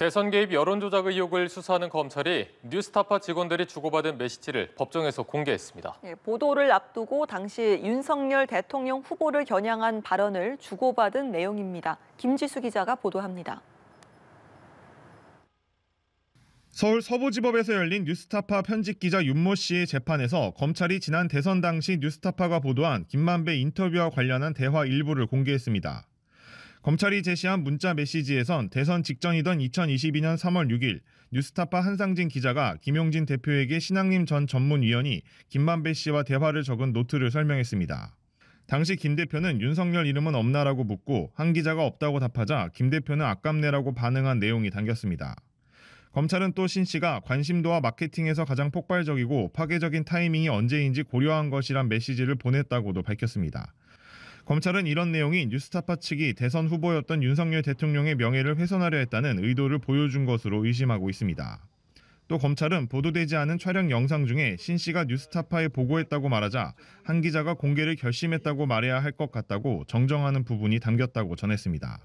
대선 개입 여론조작 의혹을 수사하는 검찰이 뉴스타파 직원들이 주고받은 메시지를 법정에서 공개했습니다. 예, 보도를 앞두고 당시 윤석열 대통령 후보를 겨냥한 발언을 주고받은 내용입니다. 김지수 기자가 보도합니다. 서울 서부지법에서 열린 뉴스타파 편집 기자 윤모 씨의 재판에서 검찰이 지난 대선 당시 뉴스타파가 보도한 김만배 인터뷰와 관련한 대화 일부를 공개했습니다. 검찰이 제시한 문자 메시지에선 대선 직전이던 2022년 3월 6일 뉴스타파 한상진 기자가 김용진 대표에게 신학림 전 전문위원이 김만배 씨와 대화를 적은 노트를 설명했습니다. 당시 김 대표는 윤석열 이름은 없나라고 묻고 한 기자가 없다고 답하자 김 대표는 아깝네라고 반응한 내용이 담겼습니다. 검찰은 또 신 씨가 관심도와 마케팅에서 가장 폭발적이고 파괴적인 타이밍이 언제인지 고려한 것이란 메시지를 보냈다고도 밝혔습니다. 검찰은 이런 내용이 뉴스타파 측이 대선 후보였던 윤석열 대통령의 명예를 훼손하려 했다는 의도를 보여준 것으로 의심하고 있습니다. 또 검찰은 보도되지 않은 촬영 영상 중에 신 씨가 뉴스타파에 보고했다고 말하자 한 기자가 공개를 결심했다고 말해야 할 것 같다고 정정하는 부분이 담겼다고 전했습니다.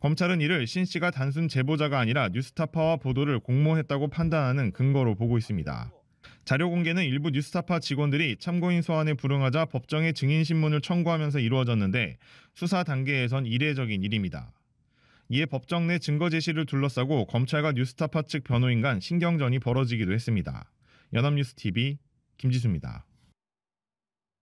검찰은 이를 신 씨가 단순 제보자가 아니라 뉴스타파와 보도를 공모했다고 판단하는 근거로 보고 있습니다. 자료 공개는 일부 뉴스타파 직원들이 참고인 소환에 불응하자 법정에 증인 신문을 청구하면서 이루어졌는데 수사 단계에선 이례적인 일입니다. 이에 법정 내 증거 제시를 둘러싸고 검찰과 뉴스타파 측 변호인 간 신경전이 벌어지기도 했습니다. 연합뉴스 TV 김지수입니다.